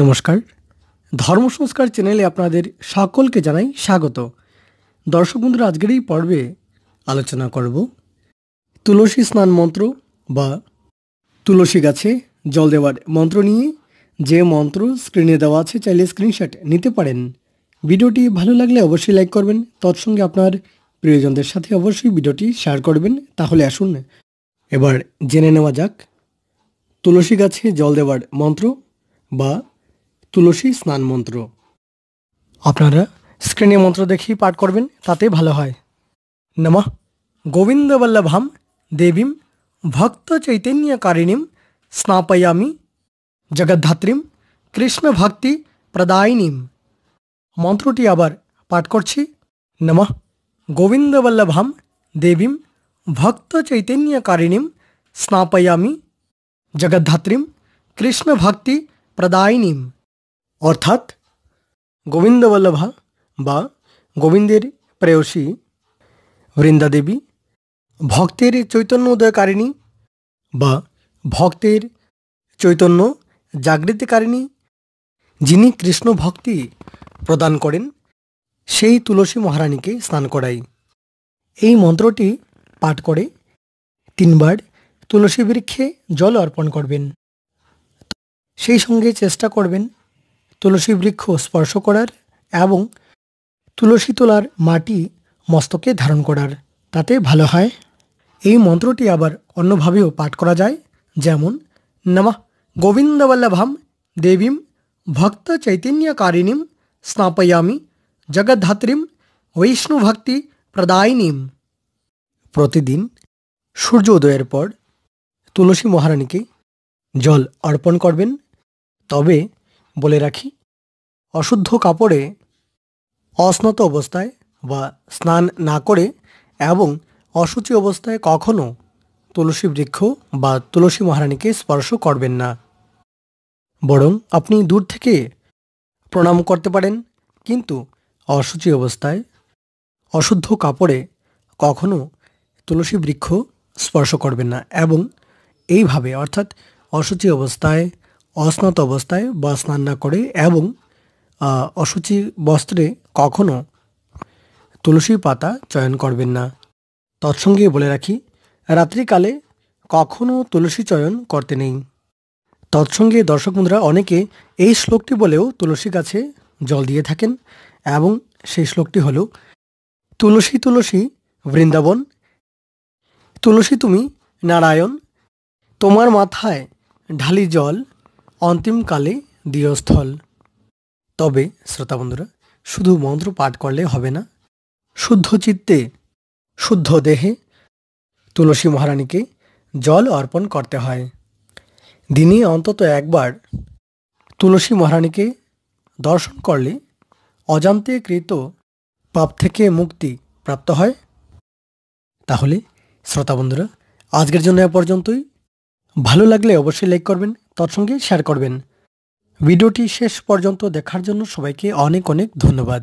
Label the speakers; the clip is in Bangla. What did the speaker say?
Speaker 1: নমস্কার ধর্ম সংস্কার চ্যানেলে আপনাদের সকলকে জানাই স্বাগত দর্শক বন্ধুরা আজকের এই পর্বে আলোচনা করব তুলসী স্নান মন্ত্র বা তুলসী গাছে জল দেওয়ার মন্ত্র নিয়ে যে মন্ত্র স্ক্রিনে দেওয়া আছে চাইলে স্ক্রিনশট নিতে পারেন ভিডিওটি ভালো লাগলে অবশ্যই লাইক করবেন তৎসঙ্গে আপনার প্রিয়জনদের সাথে অবশ্যই ভিডিওটি শেয়ার করবেন তাহলে আসুন এবার জেনে নেওয়া যাক তুলসী গাছে জল দেওয়ার মন্ত্র বা তুলসী স্নান মন্ত্র আপনারা স্ক্রিনে মন্ত্র দেখেই পাঠ করবেন তাতে ভালো হয় নম গোবিন্দবল্লভাম দেবীম ভক্ত চৈতন্যকারিণীম স্নাপয়ামি জগদ্ধাত্রীম কৃষ্ণ ভক্তি প্রদায়িনীম মন্ত্রটি আবার পাঠ করছি নম গোবিন্দবল্লভাম দেবীম ভক্ত চৈতন্যকারিণীম স্নাপয়ামি জগদ্ধাত্রীম কৃষ্ণ ভক্তি प्रदायिनीम অর্থাৎ গোবিন্দবল্লভা বা গোবিন্দের প্রেয়সী বৃন্দাদেবী ভক্তের চৈতন্য উদয়কারিণী বা ভক্তের চৈতন্য জাগৃতিকারিণী যিনি কৃষ্ণ ভক্তি প্রদান করেন সেই তুলসী মহারানীকে স্নান করাই এই মন্ত্রটি পাঠ করে তিনবার তুলসী বৃক্ষে জল অর্পণ করবেন সেই সঙ্গে চেষ্টা করবেন তুলসী বৃক্ষ স্পর্শ করার এবং তুলসী তোলার মাটি মস্তকে ধারণ করার তাতে ভালো হয় এই মন্ত্রটি আবার অন্যভাবেও পাঠ করা যায় যেমন নমঃ গোবিন্দবল্লভাম দেবীম ভক্ত চৈতন্যকারিণীম স্নাপয়ামি জগদ্ধাত্রীম বৈষ্ণুভক্তি প্রদায়িনীম প্রতিদিন সূর্য উদয়ের পর তুলসী মহারানীকে জল অর্পণ করবেন তবে বলে রাখি অশুদ্ধ কাপড়ে অস্নাত অবস্থায় বা স্নান না করে এবং অসুচি অবস্থায় কখনও তুলসী বৃক্ষ বা তুলসী মহারানীকে স্পর্শ করবেন না বরং আপনি দূর থেকে প্রণাম করতে পারেন কিন্তু অসুচি অবস্থায় অশুদ্ধ কাপড়ে কখনও তুলসী বৃক্ষ স্পর্শ করবেন না এবং এইভাবে অর্থাৎ অসুচি অবস্থায় অস্নাত অবস্থায় বা স্নান না করে এবং অসুচি বস্ত্রে কখনও তুলসী পাতা চয়ন করবেন না তৎসঙ্গে বলে রাখি রাত্রিকালে কখনও তুলসী চয়ন করতে নেই তৎসঙ্গে দর্শক বন্ধুরা অনেকে এই শ্লোকটি বলেও তুলসী গাছে জল দিয়ে থাকেন এবং সেই শ্লোকটি হল তুলসী তুলসী বৃন্দাবন তুলসী তুমি নারায়ণ তোমার মাথায় ঢালি জল অন্তিমকালে দৃঢ়স্থল তবে বন্ধুরা শুধু মন্ত্র পাঠ করলে হবে না শুদ্ধ চিত্তে শুদ্ধ দেহে তুলসী মহারানীকে জল অর্পণ করতে হয় দিনে অন্তত একবার তুলসী মহারানীকে দর্শন করলে অজান্তে কৃত পাপ থেকে মুক্তি প্রাপ্ত হয় তাহলে শ্রোতাবন্ধুরা আজকের জন্য এ পর্যন্তই ভালো লাগলে অবশ্যই লাইক করবেন তৎসঙ্গে শেয়ার করবেন ভিডিওটি শেষ পর্যন্ত দেখার জন্য সবাইকে অনেক অনেক ধন্যবাদ